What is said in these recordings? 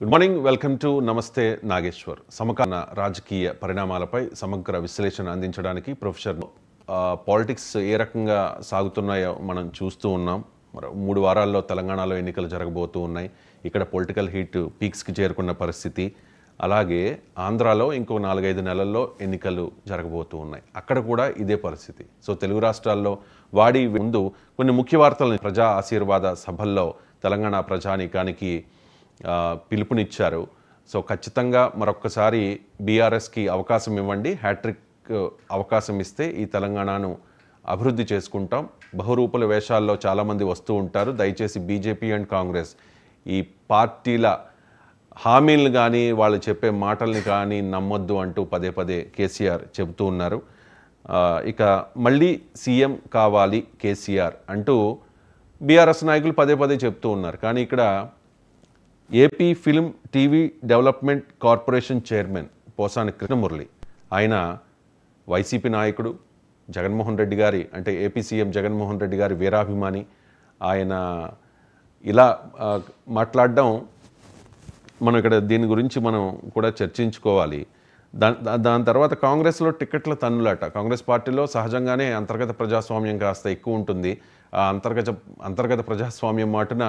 good morning welcome to నమస్తే నాగేశ్వర్ సమకాలీన రాజకీయ పరిణామాలపై సమగ్ర విశ్లేషణ అందించడానికి ప్రొఫెసర్ పాలిటిక్స్ ఏ రకంగా సాగుతున్నాయో మనం చూస్తూ ఉన్నాం మరి మూడు వారాల్లో తెలంగాణలో ఎన్నికలు జరగబోతూ ఉన్నాయి ఇక్కడ పొలిటికల్ హీట్ పీక్స్కి చేరుకున్న పరిస్థితి అలాగే ఆంధ్రాలో ఇంకో నాలుగైదు నెలల్లో ఎన్నికలు జరగబోతూ ఉన్నాయి అక్కడ కూడా ఇదే పరిస్థితి సో తెలుగు రాష్ట్రాల్లో వాడి ముందు కొన్ని ముఖ్య వార్తలను ప్రజా ఆశీర్వాద సభల్లో తెలంగాణ ప్రజానీకానికి పిలుపునిచ్చారు సో ఖచ్చితంగా మరొక్కసారి బీఆర్ఎస్కి అవకాశం ఇవ్వండి హ్యాట్రిక్ అవకాశం ఇస్తే ఈ తెలంగాణను అభివృద్ధి చేసుకుంటాం బహురూపుల వేషాల్లో చాలామంది వస్తూ ఉంటారు దయచేసి బీజేపీ అండ్ కాంగ్రెస్ ఈ పార్టీల హామీలను కానీ వాళ్ళు చెప్పే మాటల్ని కానీ నమ్మొద్దు అంటూ పదే పదే కేసీఆర్ చెబుతూ ఉన్నారు ఇక మళ్ళీ సీఎం కావాలి కేసీఆర్ అంటూ బీఆర్ఎస్ నాయకులు పదే పదే చెప్తూ ఉన్నారు కానీ ఇక్కడ AP film TV development corporation chairman Posani Krishnamurali ఆయన వైసీపీ నాయకుడు జగన్మోహన్ రెడ్డి గారి అంటే ఏపీ సీఎం జగన్మోహన్ రెడ్డి గారి వీరాభిమాని ఆయన ఇలా మాట్లాడడం మనం ఇక్కడ దీని గురించి మనం కూడా చర్చించుకోవాలి దా దాని తర్వాత కాంగ్రెస్లో టికెట్ల తన్నులాట కాంగ్రెస్ పార్టీలో సహజంగానే అంతర్గత ప్రజాస్వామ్యం కాస్త ఎక్కువ ఉంటుంది ఆ అంతర్గత అంతర్గత ప్రజాస్వామ్యం మాటున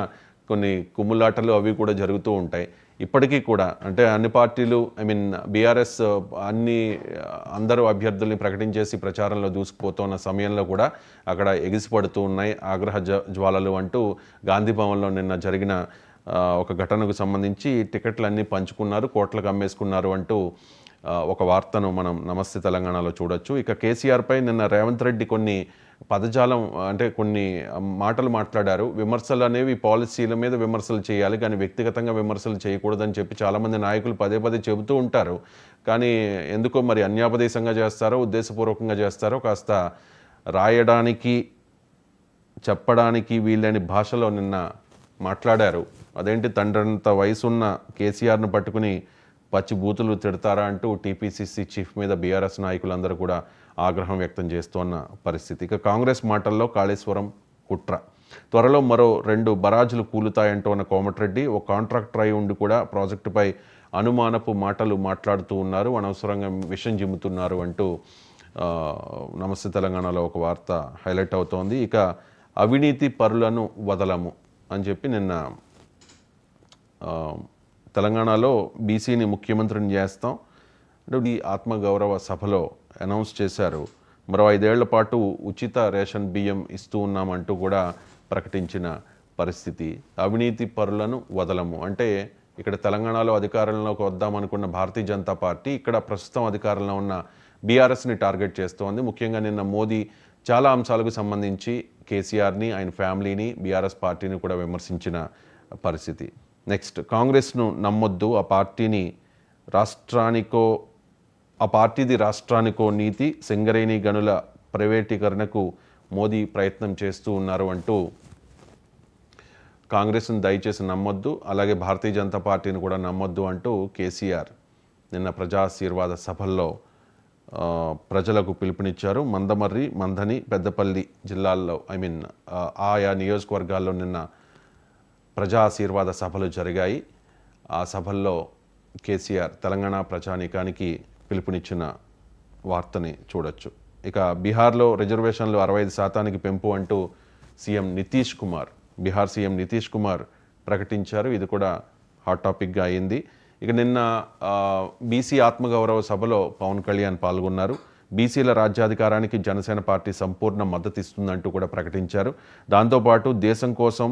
కొన్ని కుమ్ములాటలు అవి కూడా జరుగుతూ ఉంటాయి ఇప్పటికీ కూడా అంటే అన్ని పార్టీలు ఐ మీన్ బీఆర్ఎస్ అన్ని uh, అందరూ అభ్యర్థుల్ని ప్రకటించేసి ప్రచారంలో దూసుకుపోతున్న సమయంలో కూడా అక్కడ ఎగిసిపడుతూ ఉన్నాయి ఆగ్రహ జ్వాలలు అంటూ గాంధీ భవన్లో నిన్న జరిగిన uh, ఒక ఘటనకు సంబంధించి టికెట్లన్నీ పంచుకున్నారు కోట్లకు అమ్మేసుకున్నారు అంటూ uh, ఒక వార్తను మనం నమస్తే తెలంగాణలో చూడొచ్చు ఇక కేసీఆర్పై నిన్న రేవంత్ రెడ్డి కొన్ని పదజాలం అంటే కొన్ని మాటలు మాట్లాడారు విమర్శలు అనేవి పాలసీల మీద విమర్శలు చేయాలి కానీ వ్యక్తిగతంగా విమర్శలు చేయకూడదని చెప్పి చాలామంది నాయకులు పదే పదే చెబుతూ ఉంటారు కానీ ఎందుకో మరి అన్యాపదేశంగా చేస్తారో ఉద్దేశపూర్వకంగా చేస్తారో కాస్త రాయడానికి చెప్పడానికి వీళ్ళని భాషలో నిన్న మాట్లాడారు అదేంటి తండ్రంత వయసున్న కేసీఆర్ను పట్టుకుని పచ్చి బూతులు తిడతారా అంటూ టీపీసీసీ చీఫ్ మీద బీఆర్ఎస్ నాయకులందరూ కూడా ఆగ్రహం వ్యక్తం చేస్తున్న పరిస్థితి ఇక కాంగ్రెస్ మాటల్లో కాళేశ్వరం కుట్ర త్వరలో మరో రెండు బరాజులు కూలుతాయంటూ ఉన్న కోమటిరెడ్డి ఓ కాంట్రాక్టర్ అయి ఉండి కూడా ప్రాజెక్టుపై అనుమానపు మాటలు మాట్లాడుతూ ఉన్నారు అనవసరంగా విషం జిమ్ముతున్నారు అంటూ నమస్తే తెలంగాణలో ఒక వార్త హైలైట్ అవుతోంది ఇక అవినీతి పరులను వదలము అని చెప్పి నిన్న తెలంగాణలో బీసీని ముఖ్యమంత్రిని చేస్తాం అంటే ఈ ఆత్మగౌరవ సభలో అనౌన్స్ చేశారు మరో ఐదేళ్ల పాటు ఉచిత రేషన్ బియ్యం ఇస్తూ ఉన్నామంటూ కూడా ప్రకటించిన పరిస్థితి అవినీతి పరులను వదలము అంటే ఇక్కడ తెలంగాణలో అధికారంలోకి వద్దామనుకున్న భారతీయ జనతా పార్టీ ఇక్కడ ప్రస్తుతం అధికారంలో ఉన్న బీఆర్ఎస్ని టార్గెట్ చేస్తోంది ముఖ్యంగా నిన్న మోదీ చాలా అంశాలకు సంబంధించి కేసీఆర్ని ఆయన ఫ్యామిలీని బీఆర్ఎస్ పార్టీని కూడా విమర్శించిన పరిస్థితి నెక్స్ట్ కాంగ్రెస్ను నమ్మొద్దు ఆ పార్టీని రాష్ట్రానికో ఆ పార్టీది రాష్ట్రానికో నీతి సింగరేణి గనుల ప్రైవేటీకరణకు మోదీ ప్రయత్నం చేస్తూ ఉన్నారు అంటూ కాంగ్రెస్ను దయచేసి నమ్మొద్దు అలాగే భారతీయ జనతా పార్టీని కూడా నమ్మొద్దు అంటూ కేసీఆర్ నిన్న ప్రజాశీర్వాద సభల్లో ప్రజలకు పిలుపునిచ్చారు మందమర్రి మందని పెద్దపల్లి జిల్లాల్లో ఐ మీన్ ఆయా నియోజకవర్గాల్లో నిన్న ప్రజా ఆశీర్వాద సభలు జరిగాయి ఆ సభల్లో కేసీఆర్ తెలంగాణ ప్రజానీకానికి పిలుపునిచ్చిన వార్తని చూడొచ్చు ఇక బీహార్లో రిజర్వేషన్లు అరవై ఐదు శాతానికి పెంపు అంటూ సీఎం నితీష్ కుమార్ బీహార్ సీఎం నితీష్ కుమార్ ప్రకటించారు ఇది కూడా హాట్ టాపిక్గా అయింది ఇక నిన్న బీసీ ఆత్మగౌరవ సభలో పవన్ కళ్యాణ్ పాల్గొన్నారు బీసీల రాజ్యాధికారానికి జనసేన పార్టీ సంపూర్ణ మద్దతిస్తుందంటూ కూడా ప్రకటించారు దాంతోపాటు దేశం కోసం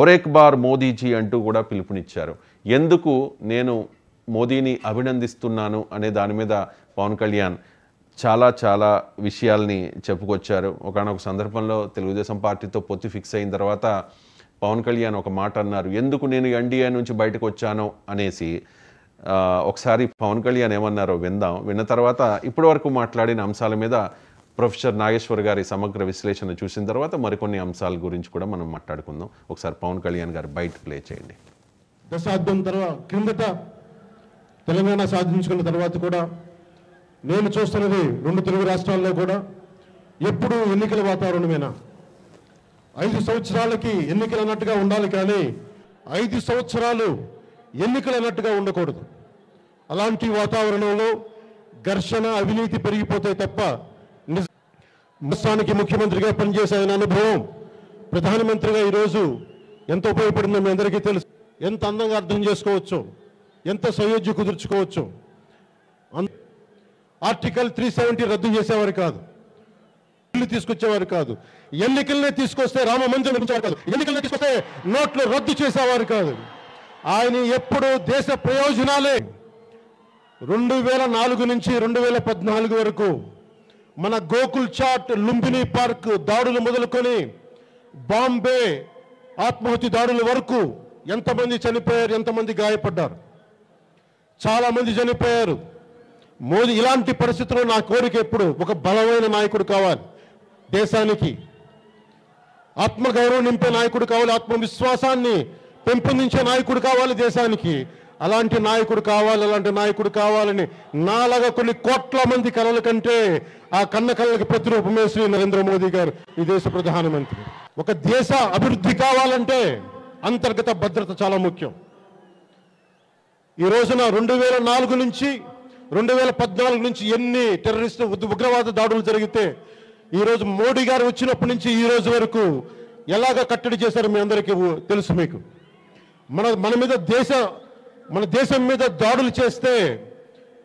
ఔరేక్ బార్ మోదీజీ అంటూ కూడా పిలుపునిచ్చారు ఎందుకు నేను మోదీని అభినందిస్తున్నాను అనే దాని మీద పవన్ కళ్యాణ్ చాలా చాలా విషయాల్ని చెప్పుకొచ్చారు ఒకనొక సందర్భంలో తెలుగుదేశం పార్టీతో పొత్తు ఫిక్స్ అయిన తర్వాత పవన్ కళ్యాణ్ ఒక మాట అన్నారు ఎందుకు నేను ఎన్డీఏ నుంచి బయటకు వచ్చానో అనేసి ఒకసారి పవన్ కళ్యాణ్ ఏమన్నారో విందాం విన్న తర్వాత ఇప్పటి వరకు మాట్లాడిన అంశాల మీద ప్రొఫెసర్ నాగేశ్వర్ గారి సమగ్ర విశ్లేషణ చూసిన తర్వాత మరికొన్ని అంశాల గురించి కూడా మనం మాట్లాడుకుందాం ఒకసారి పవన్ కళ్యాణ్ గారు బయట ప్లే చేయండి దశాబ్దం తర్వాత క్రిందట తెలంగాణ సాధించుకున్న తర్వాత కూడా నేను చూస్తున్నది రెండు తెలుగు రాష్ట్రాల్లో కూడా ఎప్పుడు ఎన్నికల వాతావరణమేనా ఐదు సంవత్సరాలకి ఎన్నికలు అన్నట్టుగా ఉండాలి కానీ ఐదు సంవత్సరాలు ఎన్నికలు అన్నట్టుగా ఉండకూడదు అలాంటి వాతావరణంలో ఘర్షణ అవినీతి పెరిగిపోతాయి తప్ప నిజానికి ముఖ్యమంత్రిగా పనిచేసే అనుభవం ప్రధానమంత్రిగా ఈరోజు ఎంత ఉపయోగపడిందో మీ అందరికీ తెలుసు ఎంత అందంగా అర్థం చేసుకోవచ్చు ఎంత సయోధ్య కుదుర్చుకోవచ్చు ఆర్టికల్ త్రీ సెవెంటీ రద్దు చేసేవారు కాదు ఇల్లు తీసుకొచ్చేవారు కాదు ఎన్నికలనే తీసుకొస్తే రామ మందిరం కాదు ఎన్నికలనే తీసుకొస్తే నోట్లు రద్దు చేసేవారు కాదు ఆయన ఎప్పుడు దేశ ప్రయోజనాలే రెండు వేల నాలుగు నుంచి రెండు వేల పద్నాలుగు వరకు మన గోకుల్ చాట్ లుంబిని పార్క్ దాడులు మొదలుకొని బాంబే ఆత్మహత్య దాడుల వరకు ఎంతమంది చనిపోయారు ఎంతమంది గాయపడ్డారు చాలామంది చనిపోయారు మోదీ ఇలాంటి పరిస్థితుల్లో నా కోరిక ఎప్పుడు ఒక బలమైన నాయకుడు కావాలి దేశానికి ఆత్మగౌరవం నింపే నాయకుడు కావాలి ఆత్మవిశ్వాసాన్ని పెంపొందించే నాయకుడు కావాలి దేశానికి అలాంటి నాయకుడు కావాలి అలాంటి నాయకుడు కావాలని నాలాగా కొన్ని కోట్ల మంది కళల కంటే ఆ కన్న కళ్ళకి ప్రతిరూపమే శ్రీ నరేంద్ర మోదీ గారు ఈ దేశ ప్రధానమంత్రి ఒక దేశ అభివృద్ధి కావాలంటే అంతర్గత భద్రత చాలా ముఖ్యం ఈ రోజున రెండు వేల నాలుగు నుంచి రెండు వేల పద్నాలుగు నుంచి ఎన్ని టెర్రరిస్ట్ ఉగ్రవాద దాడులు జరిగితే ఈరోజు మోడీ గారు వచ్చినప్పటి నుంచి ఈ రోజు వరకు ఎలాగ కట్టడి చేశారు మీ అందరికీ తెలుసు మీకు మన మన మీద దేశ మన దేశం మీద దాడులు చేస్తే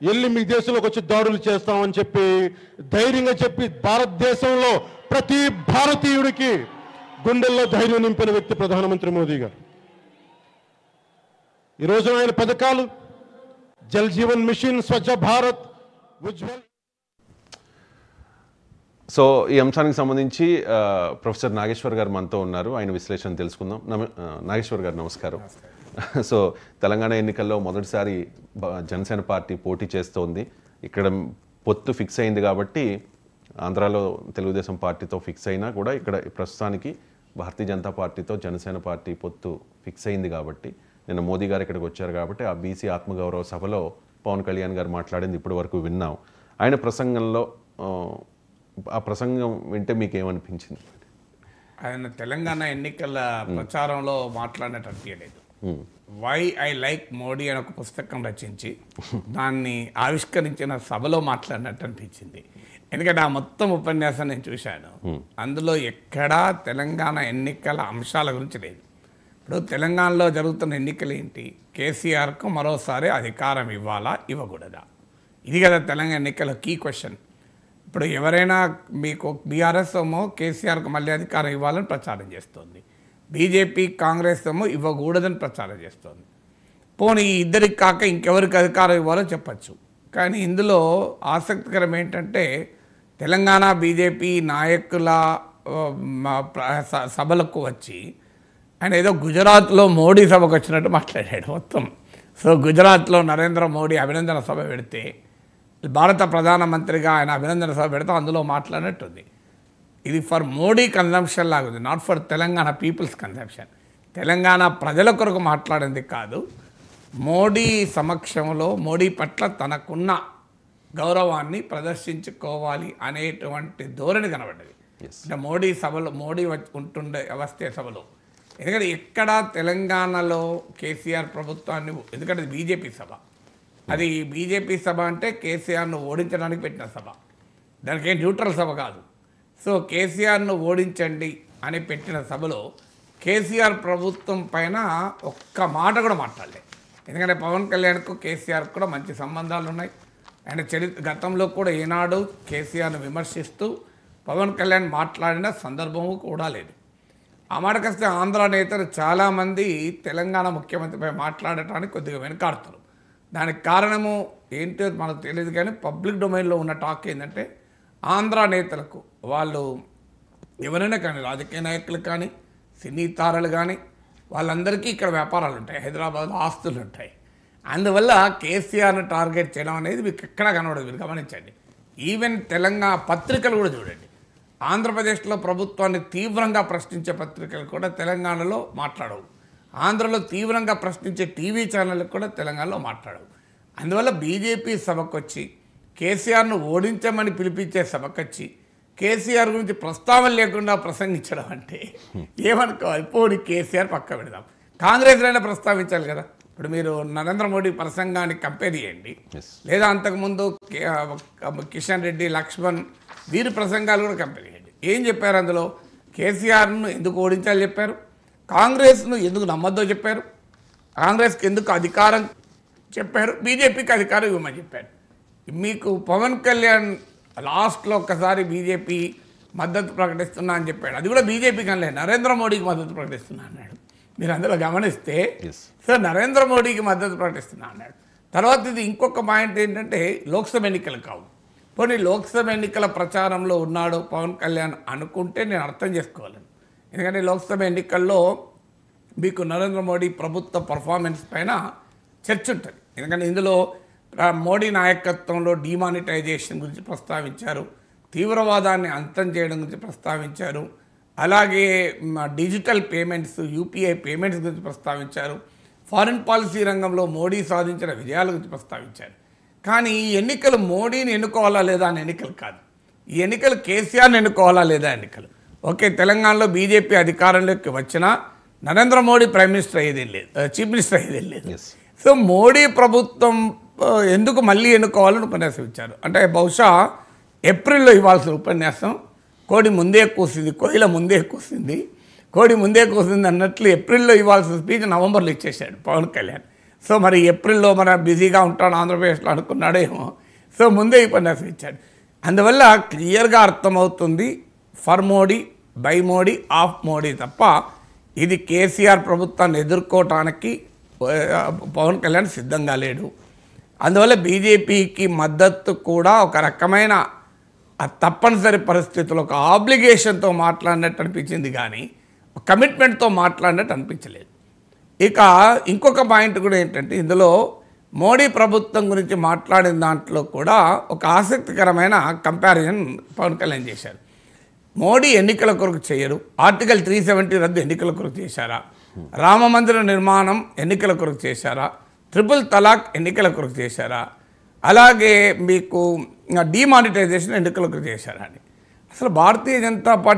వెళ్ళి మీ దేశంలోకి వచ్చి దాడులు చేస్తామని చెప్పి ధైర్యంగా చెప్పి భారతదేశంలో ప్రతి భారతీయుడికి గుండెల్లో ధైర్యం నింపిన వ్యక్తి ప్రధానమంత్రి మోదీ గారు ఈరోజు ఆయన పథకాలు జల్ జీవన్ మిషన్ స్వచ్ఛ భారత్ ఉజ్వల్ సో ఈ అంశానికి సంబంధించి ప్రొఫెసర్ నాగేశ్వర్ గారు మనతో ఉన్నారు ఆయన విశ్లేషణ తెలుసుకుందాం నాగేశ్వర్ గారు నమస్కారం సో తెలంగాణ ఎన్నికల్లో మొదటిసారి జనసేన పార్టీ పోటీ చేస్తోంది ఇక్కడ పొత్తు ఫిక్స్ అయింది కాబట్టి ఆంధ్రాలో తెలుగుదేశం పార్టీతో ఫిక్స్ అయినా కూడా ఇక్కడ ప్రస్తుతానికి భారతీయ జనతా పార్టీతో జనసేన పార్టీ పొత్తు ఫిక్స్ అయింది కాబట్టి నిన్న మోదీ గారు ఇక్కడికి వచ్చారు కాబట్టి ఆ బీసీ ఆత్మగౌరవ సభలో పవన్ కళ్యాణ్ గారు మాట్లాడింది ఇప్పటి వరకు విన్నాం ఆయన ప్రసంగంలో ఆ ప్రసంగం వింటే మీకు ఏమనిపించింది ఆయన తెలంగాణ ఎన్నికల ప్రచారంలో మాట్లాడేటట్టు లేదు వై ఐ లైక్ మోడీ అని ఒక పుస్తకం రచించి దాన్ని ఆవిష్కరించిన సభలో మాట్లాడినట్టు అనిపించింది ఎందుకంటే ఆ మొత్తం ఉపన్యాసం నేను చూశాను అందులో ఎక్కడా తెలంగాణ ఎన్నికల అంశాల గురించి లేదు ఇప్పుడు తెలంగాణలో జరుగుతున్న ఎన్నికలు ఏంటి కేసీఆర్కు మరోసారి అధికారం ఇవ్వాలా ఇవ్వకూడదా ఇది కదా తెలంగాణ ఎన్నికల కీ క్వశ్చన్ ఇప్పుడు ఎవరైనా మీకు బీఆర్ఎస్ ఏమో కేసీఆర్కు మళ్ళీ అధికారం ఇవ్వాలని ప్రచారం చేస్తోంది బీజేపీ కాంగ్రెస్ ఏమో ఇవ్వకూడదని ప్రచారం చేస్తోంది పోనీ ఇద్దరికి కాక ఇంకెవరికి అధికారం ఇవ్వాలో చెప్పచ్చు కానీ ఇందులో ఆసక్తికరం ఏంటంటే తెలంగాణ బీజేపీ నాయకుల సభలకు వచ్చి ఆయన ఏదో గుజరాత్లో మోడీ సభకు వచ్చినట్టు మాట్లాడాడు మొత్తం సో గుజరాత్లో నరేంద్ర మోడీ అభినందన సభ పెడితే భారత ప్రధానమంత్రిగా ఆయన అభినందన సభ పెడితే అందులో మాట్లాడినట్టుంది ఇది ఫర్ మోడీ కన్జంప్షన్ లాగుంది not for Telangana people's consumption Telangana ప్రజల కొరకు మాట్లాడింది కాదు మోడీ సమక్షంలో మోడీ పట్ల తనకున్న గౌరవాన్ని ప్రదర్శించుకోవాలి అనేటువంటి ధోరణి కనబడ్డది అంటే మోడీ సభలో మోడీ ఉంటుండే అవస్థే సభలో ఎందుకంటే ఎక్కడ తెలంగాణలో కేసీఆర్ ప్రభుత్వాన్ని ఎందుకంటే బీజేపీ సభ అది బీజేపీ సభ అంటే కేసీఆర్ను ఓడించడానికి పెట్టిన సభ దానికి న్యూట్రల్ సభ కాదు సో కేసీఆర్ను ఓడించండి అని పెట్టిన సభలో కేసీఆర్ ప్రభుత్వం పైన ఒక్క మాట కూడా మాట్లాడలే ఎందుకంటే పవన్ కళ్యాణ్కు కేసీఆర్ కూడా మంచి సంబంధాలు ఉన్నాయి ఆయన చరిత్ర గతంలో కూడా ఈనాడు కేసీఆర్ను విమర్శిస్తూ పవన్ కళ్యాణ్ మాట్లాడిన సందర్భము కూడా లేదు ఆ మాటకొస్తే ఆంధ్ర నేతలు చాలామంది తెలంగాణ ముఖ్యమంత్రిపై మాట్లాడటానికి కొద్దిగా వెనకాడుతారు దానికి కారణము ఏంటో మనకు తెలియదు కానీ పబ్లిక్ డొమైన్లో ఉన్న టాక్ ఏంటంటే ఆంధ్ర నేతలకు వాళ్ళు ఎవరైనా కానీ రాజకీయ నాయకులు కానీ సినీ తారలు కానీ వాళ్ళందరికీ ఇక్కడ వ్యాపారాలు ఉంటాయి హైదరాబాద్లో ఆస్తులు ఉంటాయి అందువల్ల కేసీఆర్ని టార్గెట్ చేయడం అనేది మీకు ఎక్కడా కనబడదు మీరు గమనించండి ఈవెన్ తెలంగాణ పత్రికలు కూడా చూడండి ఆంధ్రప్రదేశ్లో ప్రభుత్వాన్ని తీవ్రంగా ప్రశ్నించే పత్రికలు కూడా తెలంగాణలో మాట్లాడవు ఆంధ్రలో తీవ్రంగా ప్రశ్నించే టీవీ ఛానళ్ళకు కూడా తెలంగాణలో మాట్లాడవు అందువల్ల బీజేపీ సభకు వచ్చి కేసీఆర్ను ఓడించమని పిలిపించే సమకచ్చి కేసీఆర్ గురించి ప్రస్తావన లేకుండా ప్రసంగించడం అంటే ఏమనుకోవాలి పోనీ కేసీఆర్ పక్క పెడదాం అయినా ప్రస్తావించాలి కదా ఇప్పుడు మీరు నరేంద్ర మోడీ ప్రసంగాన్ని కంపేర్ చేయండి లేదా అంతకుముందు కిషన్ రెడ్డి లక్ష్మణ్ వీరి ప్రసంగాలు కూడా కంపేర్ చేయండి ఏం చెప్పారు అందులో కేసీఆర్ను ఎందుకు ఓడించాలి చెప్పారు కాంగ్రెస్ను ఎందుకు నమ్మద్దో చెప్పారు కాంగ్రెస్కి ఎందుకు అధికారం చెప్పారు బీజేపీకి అధికారం ఇవ్వమని చెప్పారు మీకు పవన్ కళ్యాణ్ లాస్ట్లో ఒక్కసారి బీజేపీ మద్దతు ప్రకటిస్తున్నా అని చెప్పాడు అది కూడా బీజేపీ కానీ నరేంద్ర మోడీకి మద్దతు ప్రకటిస్తున్నా అన్నాడు మీరు అందులో గమనిస్తే సార్ నరేంద్ర మోడీకి మద్దతు ప్రకటిస్తున్నా అన్నాడు తర్వాత ఇది ఇంకొక పాయింట్ ఏంటంటే లోక్సభ ఎన్నికలు కావు పోనీ లోక్సభ ఎన్నికల ప్రచారంలో ఉన్నాడు పవన్ కళ్యాణ్ అనుకుంటే నేను అర్థం చేసుకోవాలి ఎందుకంటే లోక్సభ ఎన్నికల్లో మీకు నరేంద్ర మోడీ ప్రభుత్వ పర్ఫార్మెన్స్ పైన చర్చ ఉంటుంది ఎందుకంటే ఇందులో మోడీ నాయకత్వంలో డిమానిటైజేషన్ గురించి ప్రస్తావించారు తీవ్రవాదాన్ని అంతం చేయడం గురించి ప్రస్తావించారు అలాగే డిజిటల్ పేమెంట్స్ యూపీఐ పేమెంట్స్ గురించి ప్రస్తావించారు ఫారిన్ పాలసీ రంగంలో మోడీ సాధించిన విజయాల గురించి ప్రస్తావించారు కానీ ఈ ఎన్నికలు మోడీని ఎన్నుకోవాలా లేదా అని ఎన్నికలు కాదు ఈ ఎన్నికలు కేసీఆర్ని ఎన్నుకోవాలా లేదా ఎన్నికలు ఓకే తెలంగాణలో బీజేపీ అధికారంలోకి వచ్చినా నరేంద్ర మోడీ ప్రైమ్ మినిస్టర్ అయ్యేది లేదు చీఫ్ మినిస్టర్ అయ్యేది లేదు సో మోడీ ప్రభుత్వం ఎందుకు మళ్ళీ ఎన్నుకోవాలని ఉపన్యాసం ఇచ్చారు అంటే బహుశా ఏప్రిల్లో ఇవ్వాల్సిన ఉపన్యాసం కోడి ముందే కూసింది కోయిల ముందే కూసింది కోడి ముందే కూసింది అన్నట్లు ఏప్రిల్లో ఇవ్వాల్సిన స్పీచ్ నవంబర్లో ఇచ్చేశాడు పవన్ కళ్యాణ్ సో మరి ఏప్రిల్లో మన బిజీగా ఉంటాను ఆంధ్రప్రదేశ్లో అనుకున్నాడేమో సో ముందే ఉపన్యాసం ఇచ్చాడు అందువల్ల క్లియర్గా అర్థమవుతుంది for Modi by Modi of Modi తప్ప ఇది కేసీఆర్ ప్రభుత్వాన్ని ఎదుర్కోవటానికి పవన్ కళ్యాణ్ సిద్ధంగా లేడు అందువల్ల బీజేపీకి మద్దతు కూడా ఒక రకమైన తప్పనిసరి పరిస్థితుల్లో ఒక ఆబ్లిగేషన్తో మాట్లాడినట్టు అనిపించింది కానీ కమిట్మెంట్తో మాట్లాడినట్టు అనిపించలేదు ఇక ఇంకొక పాయింట్ కూడా ఏంటంటే ఇందులో మోడీ ప్రభుత్వం గురించి మాట్లాడిన దాంట్లో కూడా ఒక ఆసక్తికరమైన కంపారిజన్ పవన్ కళ్యాణ్ చేశారు మోడీ ఎన్నికల కొరకు చేయరు ఆర్టికల్ త్రీ సెవెంటీ రద్దు ఎన్నికల కొరకు చేశారా రామ మందిర నిర్మాణం ఎన్నికల కొరకు చేశారా ట్రిపుల్ తలాక్ ఎన్నికల కొరకు చేశారా అలాగే మీకు డిమానిటైజేషన్ ఎన్నికల కొరకు చేశారా అని అసలు భారతీయ జనతా పార్టీ